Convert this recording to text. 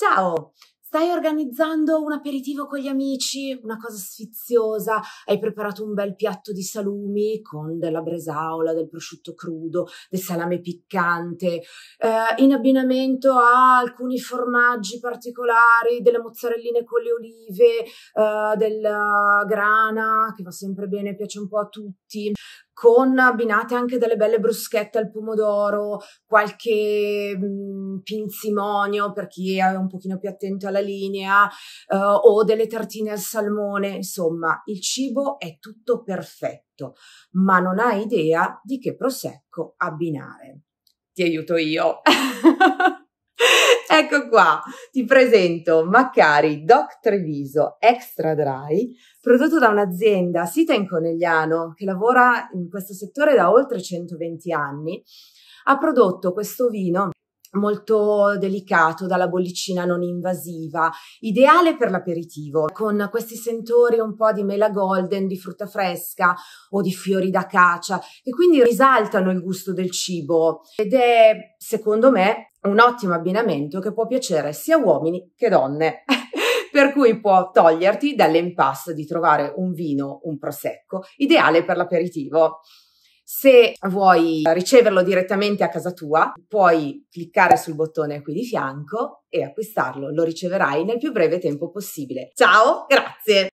Ciao! Stai organizzando un aperitivo con gli amici, una cosa sfiziosa, hai preparato un bel piatto di salumi con della bresaola, del prosciutto crudo, del salame piccante, eh, in abbinamento a alcuni formaggi particolari, delle mozzarelline con le olive, eh, della grana, che va sempre bene, piace un po' a tutti con abbinate anche delle belle bruschette al pomodoro, qualche mh, mm, un pinzimonio per chi è un pochino più attento alla linea eh, o delle tartine al salmone, insomma il cibo è tutto perfetto, ma non hai idea di che prosecco abbinare. Ti aiuto io. Ecco qua, ti presento Maccari Doc Treviso Extra Dry, prodotto da un'azienda sita in Conegliano che lavora in questo settore da oltre 120 anni. Ha prodotto questo vino molto delicato dalla bollicina non invasiva, ideale per l'aperitivo, con questi sentori un po' di mela golden, di frutta fresca o di fiori d'acacia che quindi risaltano il gusto del cibo ed è secondo me un ottimo abbinamento che può piacere sia uomini che donne. per cui può toglierti dall'impasto di trovare un vino, un prosecco, ideale per l'aperitivo. Se vuoi riceverlo direttamente a casa tua, puoi cliccare sul bottone qui di fianco e acquistarlo. Lo riceverai nel più breve tempo possibile. Ciao, grazie!